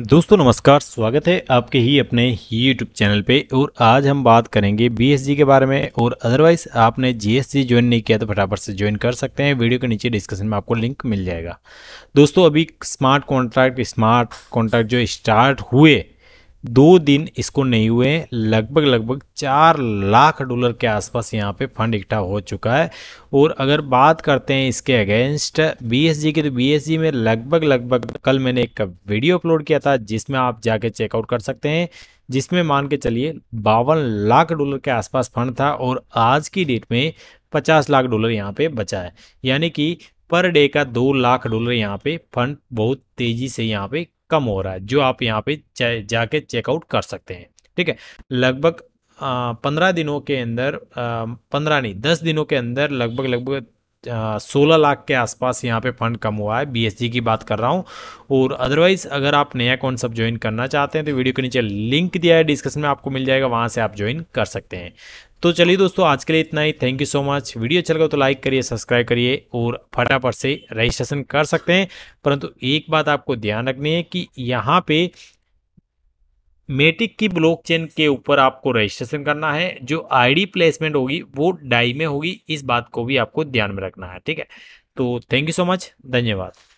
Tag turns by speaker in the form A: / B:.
A: दोस्तों नमस्कार स्वागत है आपके ही अपने यूट्यूब चैनल पे और आज हम बात करेंगे बीएसजी के बारे में और अदरवाइज आपने जीएसजी ज्वाइन नहीं किया तो फटाफट से ज्वाइन कर सकते हैं वीडियो के नीचे डिस्क्रिप्शन में आपको लिंक मिल जाएगा दोस्तों अभी स्मार्ट कॉन्ट्रैक्ट स्मार्ट कॉन्ट्रैक्ट जो स्टार्ट हुए दो दिन इसको नहीं हुए लगभग लगभग चार लाख डॉलर के आसपास यहाँ पे फंड इकट्ठा हो चुका है और अगर बात करते हैं इसके अगेंस्ट बीएसजी के तो बीएसजी में लगभग लगभग कल मैंने एक वीडियो अपलोड किया था जिसमें आप जाके चेकआउट कर सकते हैं जिसमें मान के चलिए बावन लाख डॉलर के आसपास फंड था और आज की डेट में पचास लाख डॉलर यहाँ पे बचा है यानी कि पर डे का दो लाख डॉलर यहाँ पे फंड बहुत तेजी से यहाँ पे कम हो रहा है जो आप यहाँ पे जाके चेकआउट कर सकते हैं ठीक है लगभग पंद्रह दिनों के अंदर पंद्रह नहीं दस दिनों के अंदर लगभग लगभग सोलह लाख के आसपास यहाँ पे फंड कम हुआ है बीएसजी की बात कर रहा हूँ और अदरवाइज़ अगर आप नया कॉन्सेप्ट ज्वाइन करना चाहते हैं तो वीडियो के नीचे लिंक दिया है डिस्कशन में आपको मिल जाएगा वहाँ से आप ज्वाइन कर सकते हैं तो चलिए दोस्तों आज के लिए इतना ही thank you so much video अच्छा लगा तो लाइक करिए सब्सक्राइब करिए और फटाफट से रजिस्ट्रेशन कर सकते हैं परंतु एक बात आपको ध्यान रखनी है कि यहाँ पे मेटिक की ब्लॉकचेन के ऊपर आपको रजिस्ट्रेशन करना है जो आईडी प्लेसमेंट होगी वो डाई में होगी इस बात को भी आपको ध्यान में रखना है ठीक है तो थैंक यू सो मच धन्यवाद